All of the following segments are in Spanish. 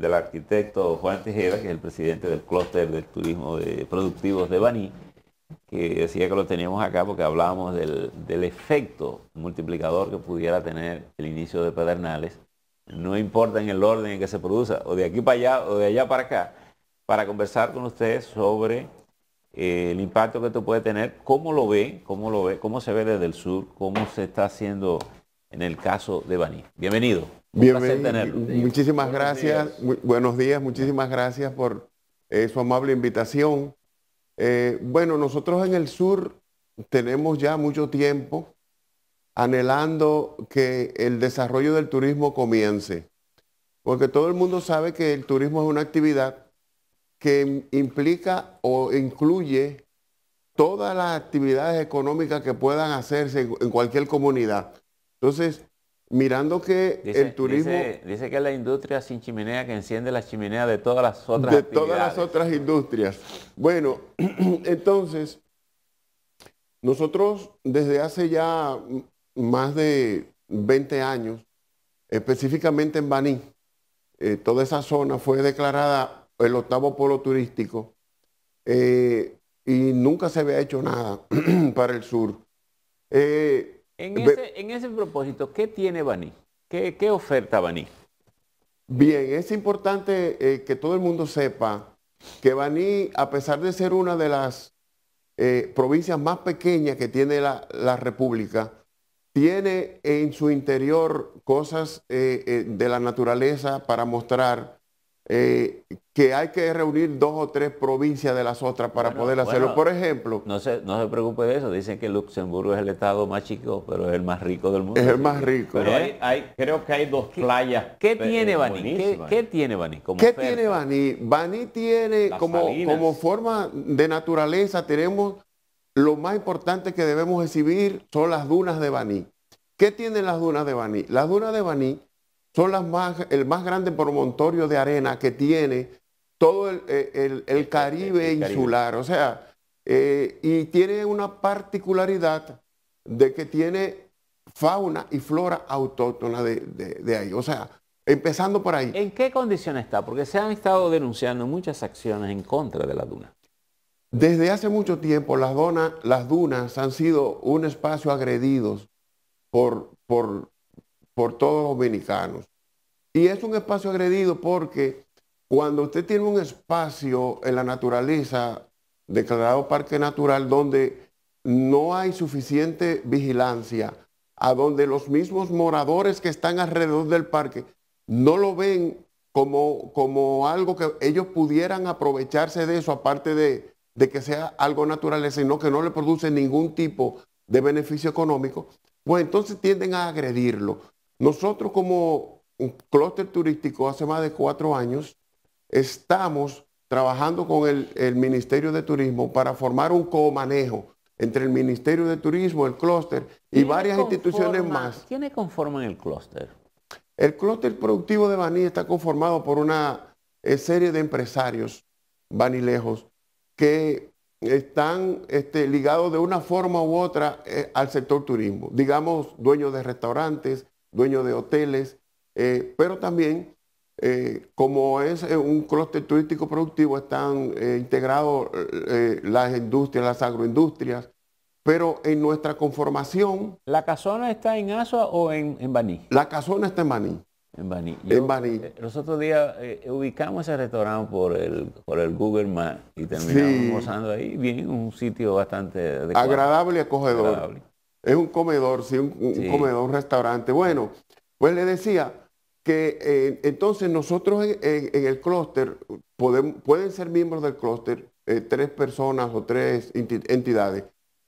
del arquitecto Juan Tejera, que es el presidente del clúster del turismo de productivos de Baní, que decía que lo teníamos acá porque hablábamos del, del efecto multiplicador que pudiera tener el inicio de Pedernales, no importa en el orden en que se produza, o de aquí para allá o de allá para acá, para conversar con ustedes sobre eh, el impacto que esto puede tener, cómo lo ve, cómo lo ve, cómo se ve desde el sur, cómo se está haciendo en el caso de Baní. Bienvenido. Bienvenido. Muchísimas gracias. buenos días. Muchísimas gracias por eh, su amable invitación. Eh, bueno, nosotros en el sur tenemos ya mucho tiempo anhelando que el desarrollo del turismo comience, porque todo el mundo sabe que el turismo es una actividad que implica o incluye todas las actividades económicas que puedan hacerse en cualquier comunidad. Entonces, mirando que el turismo... Dice, que es la industria sin chimenea que enciende la chimenea de todas las otras De todas las otras industrias. Bueno, entonces, nosotros desde hace ya más de 20 años, específicamente en Baní, eh, toda esa zona fue declarada el octavo polo turístico eh, y nunca se había hecho nada para el sur. Eh, en ese, propósito, ¿qué tiene Baní? ¿Qué, oferta Baní? Bien, es importante eh, que todo el mundo sepa que Baní, a pesar de ser una de las eh, provincias más pequeñas que tiene la, República, tiene en su interior cosas eh, de la naturaleza para mostrar eh, que hay que reunir dos o tres provincias de las otras para poder hacerlo. Por ejemplo... No se, no se preocupe de eso, dicen que Luxemburgo es el estado más chico, pero es el más rico del mundo. Es el más rico. Eh, creo que hay dos playas. Eh, ¿Qué tiene Baní? ¿Qué, tiene Baní? ¿Qué tiene Baní? Baní tiene como, como forma de naturaleza, tenemos lo más importante que debemos exhibir son las dunas de Baní. ¿Qué tienen las dunas de Baní? Las dunas de Baní son más, el más grande promontorio de arena que tiene todo el, Caribe insular. O sea, eh, y tiene una particularidad de que tiene fauna y flora autóctona de, de, ahí. O sea, empezando por ahí. ¿En qué condición está? Porque se han estado denunciando muchas acciones en contra de la duna. Desde hace mucho tiempo las, las dunas han sido un espacio agredidos por, por por todos los dominicanos. Y es un espacio agredido porque cuando usted tiene un espacio en la naturaleza declarado parque natural donde no hay suficiente vigilancia, a donde los mismos moradores que están alrededor del parque no lo ven como, como algo que ellos pudieran aprovecharse de eso, aparte de, de que sea algo natural, sino que no le produce ningún tipo de beneficio económico, pues entonces tienden a agredirlo. Nosotros como un clúster turístico hace más de cuatro años estamos trabajando con el, Ministerio de Turismo para formar un co-manejo entre el Ministerio de Turismo, el clúster y varias instituciones más. ¿Quiénes conforman el clúster? El clúster productivo de Baní está conformado por una eh, serie de empresarios banilejos que están este, ligados de una forma u otra eh, al sector turismo. Digamos, dueños de restaurantes, dueño de hoteles, eh, pero también eh, como es eh, un clúster turístico productivo, están integrados las industrias, las agroindustrias, pero en nuestra conformación... ¿La casona está en Asua o en, en Baní? La casona está en Baní. En Baní. en los otros días ubicamos ese restaurante por el, Google Maps y terminamos sí. ahí. Bien, un sitio bastante agradable y acogedor. Es un comedor, sí, un, comedor, un restaurante. Bueno, pues le decía que eh, entonces nosotros en, el clúster pueden ser miembros del clúster eh, tres personas o tres entidades.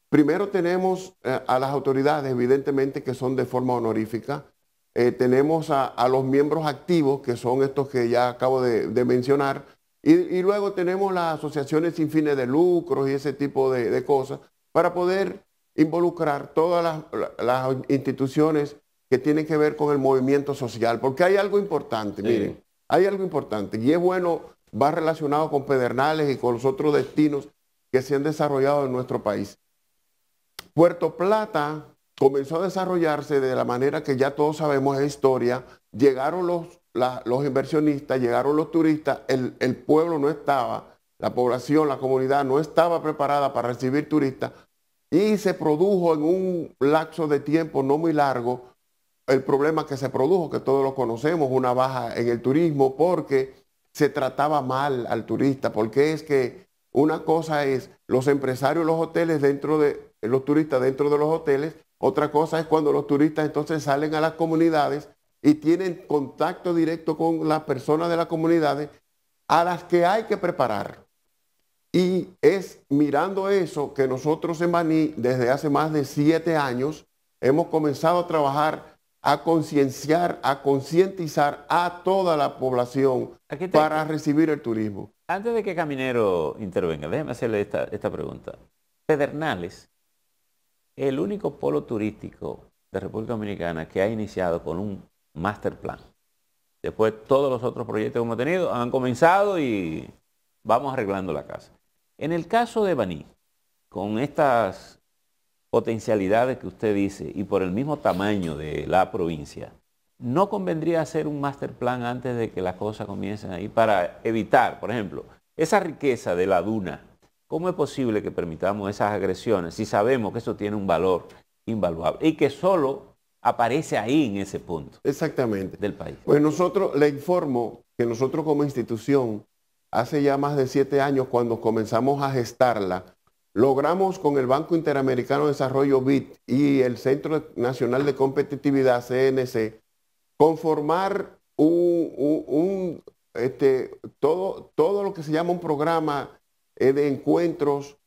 Primero tenemos eh, a las autoridades, evidentemente, que son de forma honorífica. tenemos a, los miembros activos, que son estos que ya acabo de, mencionar. Y, luego tenemos las asociaciones sin fines de lucros y ese tipo de cosas para poder involucrar todas las, instituciones que tienen que ver con el movimiento social, porque hay algo importante, miren, hay algo importante, y es bueno, va relacionado con Pedernales y con los otros destinos que se han desarrollado en nuestro país. Puerto Plata comenzó a desarrollarse de la manera que ya todos sabemos es historia, llegaron los, inversionistas, llegaron los turistas, el pueblo no estaba, la población, la comunidad no estaba preparada para recibir turistas, y se produjo en un lapso de tiempo no muy largo el problema que se produjo, que todos lo conocemos, una baja en el turismo porque se trataba mal al turista, porque es que una cosa es los empresarios, los hoteles dentro de los turistas dentro de los hoteles, otra cosa es cuando los turistas entonces salen a las comunidades y tienen contacto directo con las personas de las comunidades a las que hay que preparar. Y es mirando eso que nosotros en Maní desde hace más de siete años, hemos comenzado a trabajar, a concienciar, a concientizar a toda la población para recibir el turismo. Antes de que Caminero intervenga, déjeme hacerle esta, esta pregunta. Pedernales, el único polo turístico de República Dominicana que ha iniciado con un master plan. Después todos los otros proyectos que hemos tenido han comenzado y vamos arreglando la casa. En el caso de Baní, con estas potencialidades que usted dice y por el mismo tamaño de la provincia, ¿no convendría hacer un master plan antes de que las cosas comiencen ahí para evitar, por ejemplo, esa riqueza de la duna? ¿Cómo es posible que permitamos esas agresiones si sabemos que eso tiene un valor invaluable y que solo aparece ahí en ese punto? Exactamente. Del país. Pues nosotros le informo que nosotros como institución hace ya más de siete años cuando comenzamos a gestarla, logramos con el Banco Interamericano de Desarrollo BIT y el Centro Nacional de Competitividad CNC conformar un, este, todo, todo lo que se llama un programa eh, de encuentros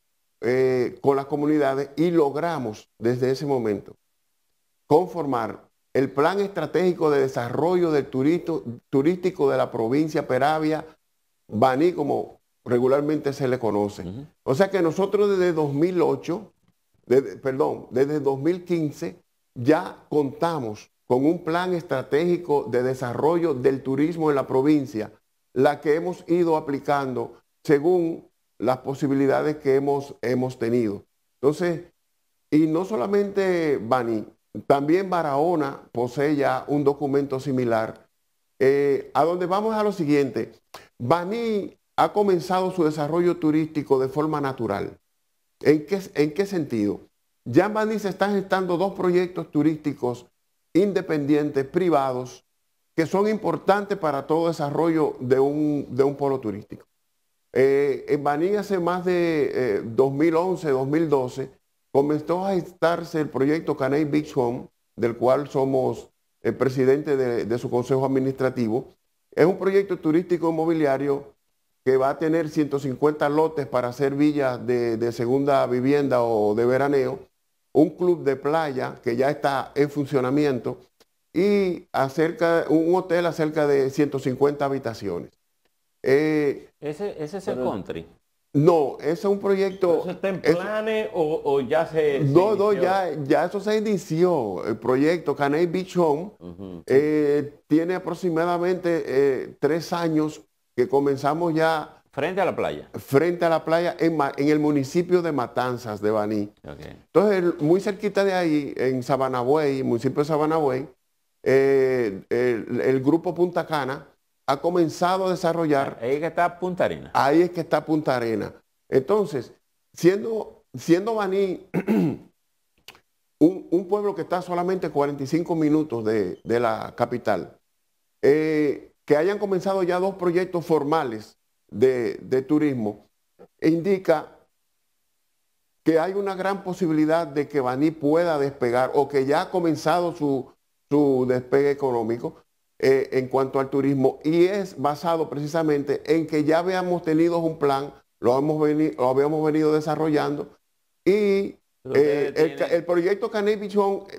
eh, con las comunidades y logramos desde ese momento conformar el plan estratégico de desarrollo turístico de la provincia Peravia ...Bani como regularmente se le conoce. O sea que nosotros desde 2008, perdón, desde 2015 ya contamos con un plan estratégico de desarrollo del turismo en la provincia, la que hemos ido aplicando según las posibilidades que hemos, hemos tenido. Entonces, y no solamente Bani, también Barahona posee ya un documento similar, eh, a donde vamos a lo siguiente. Baní ha comenzado su desarrollo turístico de forma natural. ¿En qué, en qué sentido? Ya en Baní se están gestando dos proyectos turísticos independientes, privados, que son importantes para todo desarrollo de un, polo turístico. Eh, en Baní hace más de 2011, eh, 2012, comenzó a gestarse el proyecto Caney Beach Home, del cual somos el presidente de su consejo administrativo, es un proyecto turístico inmobiliario que va a tener 150 lotes para hacer villas de, segunda vivienda o de veraneo, un club de playa que ya está en funcionamiento y acerca, un hotel acerca de 150 habitaciones. Eh, ese, es el country. No, ese es un proyecto. ¿Eso está en planes o, ya se.? no, no, ya, ya eso se inició. El proyecto Caney Beach Home eh, tiene aproximadamente eh, tres años que comenzamos ya. Frente a la playa. Frente a la playa, en, el municipio de Matanzas de Baní. Entonces, muy cerquita de ahí, en Sabanabuey, municipio de Sabanabuey, eh, el, grupo Punta Cana ha comenzado a desarrollar. Ahí es que está Punta Arena. Ahí es que está Punta Arena. Entonces, siendo, siendo Baní un, pueblo que está solamente 45 minutos de, la capital, eh, que hayan comenzado ya dos proyectos formales de, turismo, e indica que hay una gran posibilidad de que Baní pueda despegar o que ya ha comenzado su, su despegue económico eh, en cuanto al turismo y es basado precisamente en que ya habíamos tenido un plan, lo, hemos lo habíamos venido desarrollando y eh, el, proyecto Caney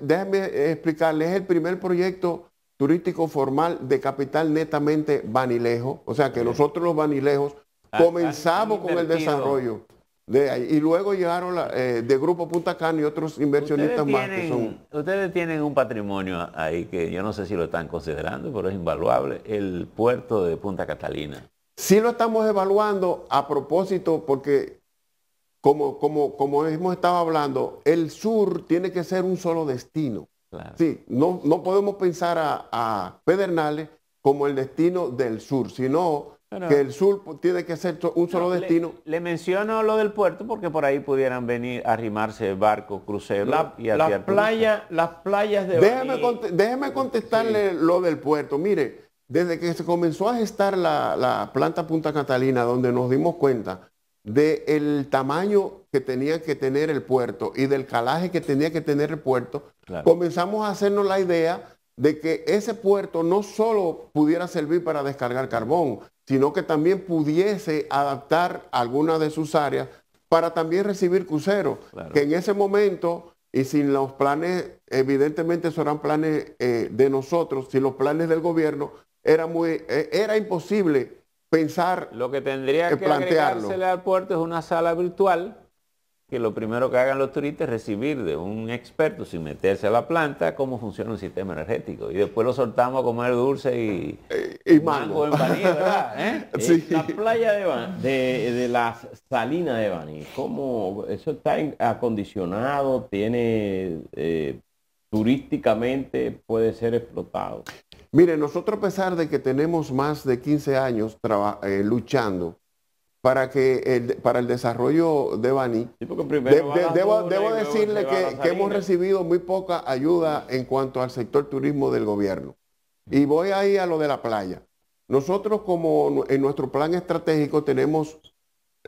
déjenme explicarles, es el primer proyecto turístico formal de capital netamente vanilejo, o sea que nosotros los vanilejos ah, ah, comenzamos con el desarrollo y luego llegaron eh, de Grupo Punta Cana y otros inversionistas más que son... Ustedes tienen un patrimonio ahí que yo no sé si lo están considerando, pero es invaluable, el puerto de Punta Catalina. Sí lo estamos evaluando a propósito porque, como, hemos estado hablando, el sur tiene que ser un solo destino. no, podemos pensar a Pedernales como el destino del sur, sino que el sur tiene que ser un solo destino. Le, menciono lo del puerto porque por ahí pudieran venir a arrimarse barcos, cruceros la, y la playa, Las playas de déjeme, déjeme contestarle lo del puerto. Mire, desde que se comenzó a gestar la, planta Punta Catalina, donde nos dimos cuenta del tamaño que tenía que tener el puerto y del calaje que tenía que tener el puerto, comenzamos a hacernos la idea de que ese puerto no solo pudiera servir para descargar carbón, sino que también pudiese adaptar algunas de sus áreas para también recibir cruceros, que en ese momento, y sin los planes, evidentemente serán planes eh, de nosotros, sin los planes del gobierno, era, muy, eh, era imposible pensar. Lo que tendría que plantearlo. al puerto es una sala virtual que lo primero que hagan los turistas es recibir de un experto sin meterse a la planta cómo funciona el sistema energético. Y después lo soltamos a comer dulce y, eh, mango. en Baní, ¿verdad? ¿Eh? Eh, la playa de, de, de la salina de Baní, ¿cómo eso está acondicionado? ¿Tiene turísticamente puede ser explotado? Mire, nosotros a pesar de que tenemos más de 15 años luchando, para que el, para el desarrollo de Bani. debo, decirle que, hemos recibido muy poca ayuda en cuanto al sector turismo del gobierno. Y voy ahí a lo de la playa. Nosotros como en nuestro plan estratégico tenemos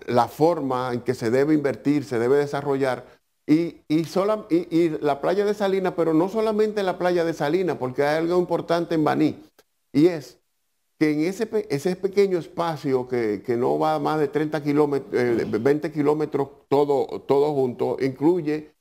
la forma en que se debe invertir, se debe desarrollar. Y, la playa de Salina, pero no solamente la playa de Salina, porque hay algo importante en Baní. Y es que en ese, ese pequeño espacio que, no va más de 30 20 eh, kilómetros todo, todo junto, incluye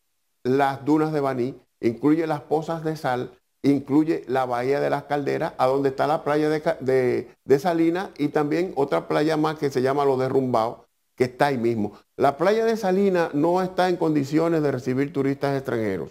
las dunas de Baní, incluye las pozas de sal, incluye la bahía de las calderas, a donde está la playa de, de, Salinas y también otra playa más que se llama Los Derrumbados, que está ahí mismo. La playa de Salinas no está en condiciones de recibir turistas extranjeros.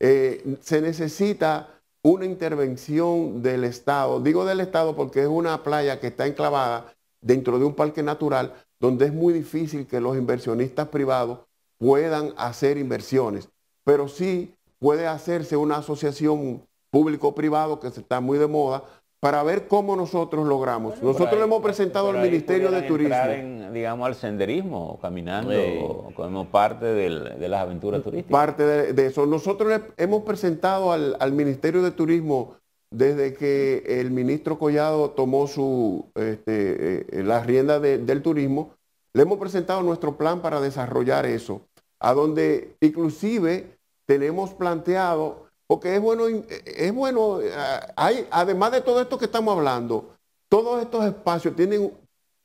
Eh, se necesita una intervención del Estado. Digo del Estado porque es una playa que está enclavada dentro de un parque natural donde es muy difícil que los inversionistas privados puedan hacer inversiones, pero sí puede hacerse una asociación público-privado que está muy de moda para ver cómo nosotros logramos. nosotros le hemos presentado al Ministerio de Turismo. En, digamos al senderismo, caminando como parte de las aventuras turísticas. Parte de, eso. Nosotros le hemos presentado al, Ministerio de Turismo desde que el ministro Collado tomó su, este, eh, la rienda del turismo, le hemos presentado nuestro plan para desarrollar eso, a donde inclusive tenemos planteado porque es bueno, eh, eh, es bueno, eh, hay, además de todo esto que estamos hablando, todos estos espacios tienen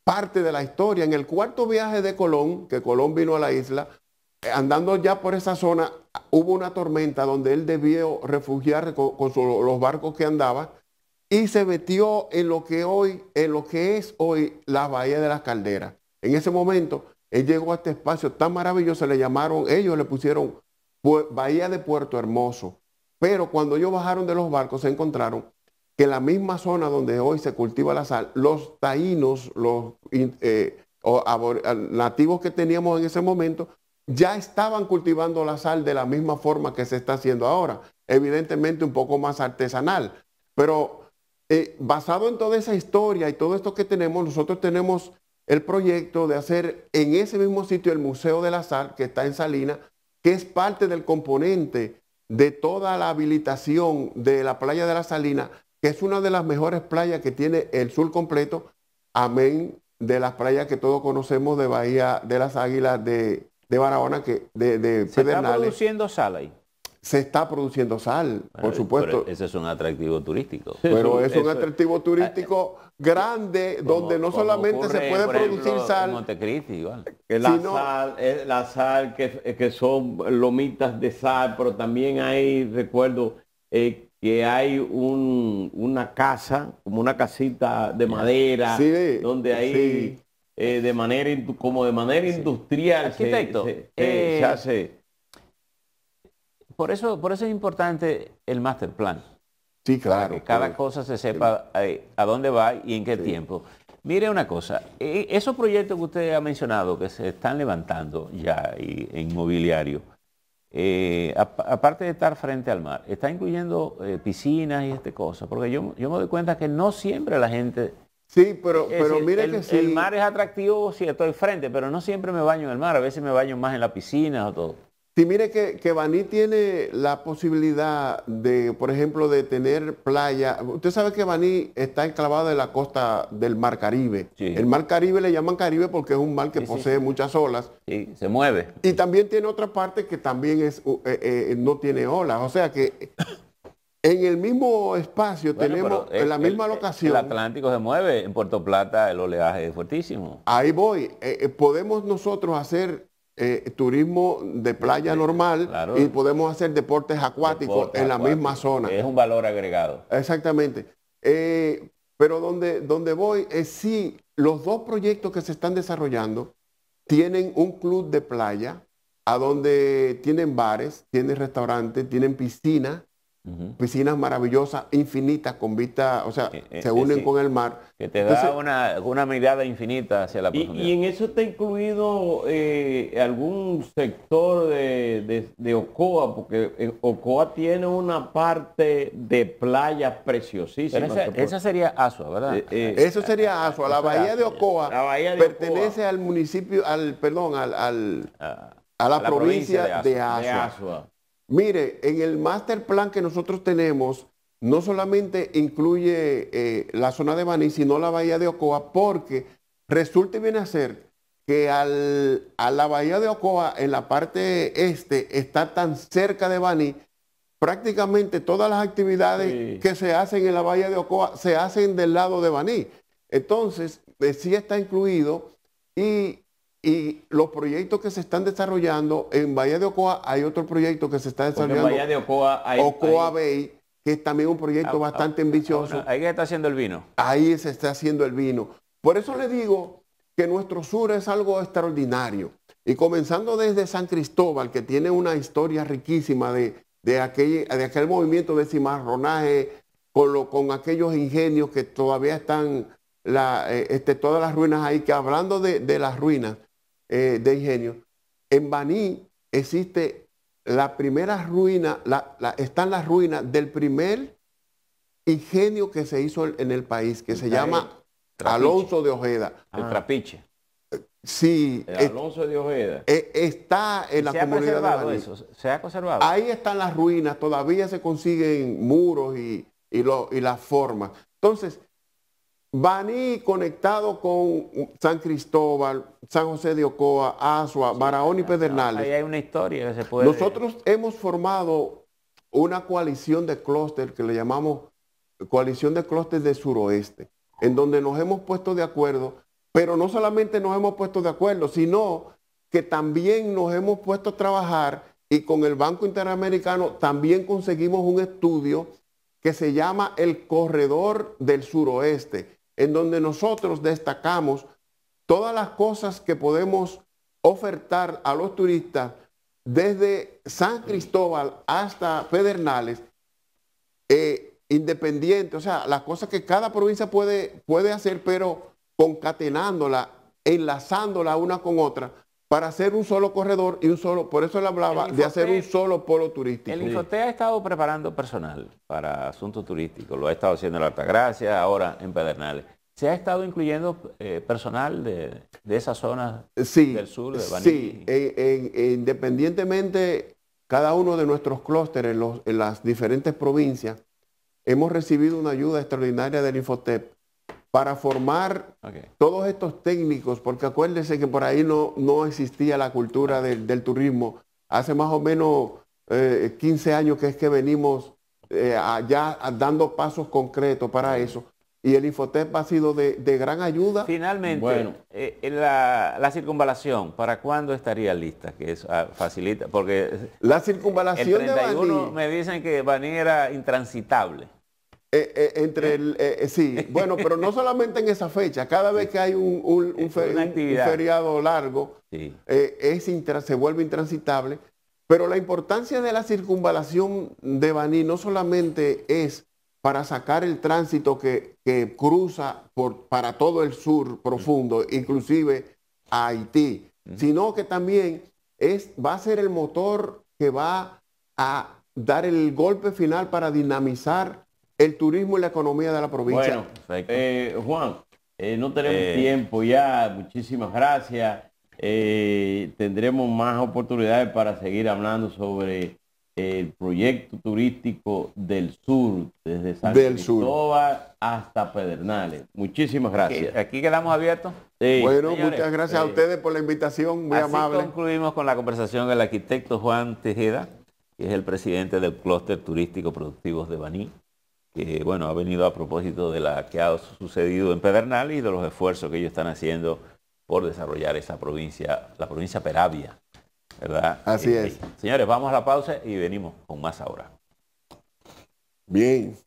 parte de la historia. En el cuarto viaje de Colón, que Colón vino a la isla, andando ya por esa zona, hubo una tormenta donde él debió refugiar con, los barcos que andaba y se metió en lo que hoy, en lo que es hoy la Bahía de las Calderas. En ese momento, él llegó a este espacio tan maravilloso, le llamaron, ellos le pusieron Bahía de Puerto Hermoso. Pero cuando ellos bajaron de los barcos se encontraron que la misma zona donde hoy se cultiva la sal, los taínos, los eh, eh, nativos que teníamos en ese momento, ya estaban cultivando la sal de la misma forma que se está haciendo ahora, evidentemente un poco más artesanal. Pero eh, basado en toda esa historia y todo esto que tenemos, nosotros tenemos el proyecto de hacer en ese mismo sitio el Museo de la Sal, que está en Salina, que es parte del componente de toda la habilitación de la playa de la Salina, que es una de las mejores playas que tiene el sur completo, amén de las playas que todos conocemos de Bahía de las Águilas, de, de Barahona, que, de, de ¿Se está produciendo sal ahí? Se está produciendo sal, por supuesto. ese es un atractivo turístico. Pero es un atractivo turístico grande donde no solamente se puede producir sal. La, sal eh, la sal que, eh, que, son lomitas de sal, pero también hay, recuerdo, eh, que hay una casa, como una casita de madera, donde hay... de manera como de manera industrial se hace por eso, por eso es importante el master plan. Sí, claro. que cada pues, cosa se sepa eh, a dónde va y en qué tiempo. Mire una cosa, e, esos proyectos que usted ha mencionado que se están levantando ya en inmobiliario, eh, aparte de estar frente al mar, está incluyendo eh, piscinas y este cosa, porque yo, yo me doy cuenta que no siempre la gente Sí, pero, mire que sí. El mar es atractivo si estoy frente, pero no siempre me baño en el mar, a veces me baño más en la piscina o todo. Si mire que, que Baní tiene la posibilidad de, por ejemplo, de tener playa. Usted sabe que Baní está enclavado en la costa del Mar Caribe. El Mar Caribe le llaman Caribe porque es un mar que posee muchas olas. Sí, se mueve. Y también tiene otra parte que también es, eh, eh, no tiene olas. O sea que en el mismo espacio tenemos, en la misma locación. El Atlántico se mueve, en Puerto Plata el oleaje es fuertísimo. Ahí voy. Eh, podemos nosotros hacer eh, turismo de playa normal y podemos hacer deportes acuáticos en la misma zona. Es un valor agregado. Exactamente. Eh, pero donde, donde voy es si los dos proyectos que se están desarrollando tienen un club de playa a donde tienen bares, tienen restaurantes, tienen piscina Piscinas maravillosas, infinitas, con vista, o sea, eh, eh, se eh, unen con el mar. Que te da una, una, mirada infinita hacia la profundidad. ¿Y, en eso está incluido algún sector de, Ocoa? Porque Ocoa tiene una parte de playa preciosísima. Esa, sería Asua, ¿verdad? eso sería Asua. La bahía de Ocoa pertenece al municipio, al, perdón, al, ah, a, la provincia, de De Asua. Mire, en el master plan que nosotros tenemos, no solamente incluye eh, la zona de Baní, sino la bahía de Ocoa, porque resulta y viene a ser que a la bahía de Ocoa, en la parte este, está tan cerca de Baní, prácticamente todas las actividades que se hacen en la bahía de Ocoa se hacen del lado de Baní. Entonces, eh, sí está incluido y y los proyectos que se están desarrollando, en Bahía de Ocoa hay otro proyecto que se está desarrollando. en Ocoa Bay, que es también un proyecto ah, ah, bastante ah, ambicioso. Ahí se está haciendo el vino. Ahí se está haciendo el vino. Por eso le digo que nuestro sur es algo extraordinario. Y comenzando desde San Cristóbal, que tiene una historia riquísima de, de, aquel, de aquel movimiento de cimarronaje, con, con aquellos ingenios que todavía están, eh, este, todas las ruinas ahí, que hablando de las ruinas, eh, de ingenio, en Baní existe la primera ruina, la, están las ruinas del primer ingenio que se hizo en el país, que se llama Alonso de Ojeda. El ah. trapiche. Sí. Alonso de Ojeda. E, está en la comunidad de eso, se ha conservado. Ahí están las ruinas, todavía se consiguen muros y, y, lo, y las formas. Entonces, Baní conectado con San Cristóbal, San José de Ocoa, Asua, Maraón y Pedernales. Ahí hay una historia que se puede... Nosotros hemos formado una coalición de clúster, que le llamamos coalición de clústeres de suroeste, en donde nos hemos puesto de acuerdo, pero no solamente nos hemos puesto de acuerdo, sino que también nos hemos puesto a trabajar y con el Banco Interamericano también conseguimos un estudio que se llama el Corredor del Suroeste en donde nosotros destacamos todas las cosas que podemos ofertar a los turistas desde San Cristóbal hasta Pedernales, eh, independiente, o sea, las cosas que cada provincia puede, puede hacer, pero concatenándola, enlazándola una con otra, para hacer un solo corredor y un solo, por eso él hablaba de hacer un solo polo turístico. El Infotec ha estado preparando personal para asuntos turísticos, lo ha estado haciendo en la Altagracia, ahora en Pedernales. ¿Se ha estado incluyendo eh, personal de, esa esas zonas del sur, de Baní? Sí, independientemente, cada uno de nuestros clústeres en, en, las diferentes provincias, hemos recibido una ayuda extraordinaria del Infotep para formar todos estos técnicos, porque acuérdense que por ahí no, no existía la cultura del, turismo. Hace más o menos 15 eh, años que es que venimos eh, allá dando pasos concretos para eso. Y el Infotep ha sido de, gran ayuda. Finalmente, bueno. Eh, la, circunvalación, ¿para cuándo estaría lista? Que eso ah, facilita, porque... La circunvalación el 31 me dicen que Baní era intransitable. Eh, eh, entre el, eh, sí, bueno, pero no solamente en esa fecha, cada vez que hay un, feriado largo, es se vuelve intransitable. Pero la importancia de la circunvalación de Baní no solamente es para sacar el tránsito que, cruza por, para todo el sur profundo, inclusive a Haití, sino que también es, va a ser el motor que va a dar el golpe final para dinamizar el turismo y la economía de la provincia. Bueno, eh, Juan, eh, no tenemos eh. tiempo ya, muchísimas gracias. tendremos más oportunidades para seguir hablando sobre el proyecto turístico del sur, desde San Cristóbal hasta Pedernales. Muchísimas gracias. Aquí quedamos abiertos. bueno, muchas gracias a ustedes por la invitación, muy así amable. concluimos con la conversación del arquitecto Juan Tejeda, que es el presidente del Clúster Turístico Productivos de Baní bueno, ha venido a propósito de la que ha sucedido en Pedernal y de los esfuerzos que ellos están haciendo por desarrollar esa provincia, la provincia Peravia, ¿verdad? Así eh, es. Señores, vamos a la pausa y venimos con más ahora. Bien.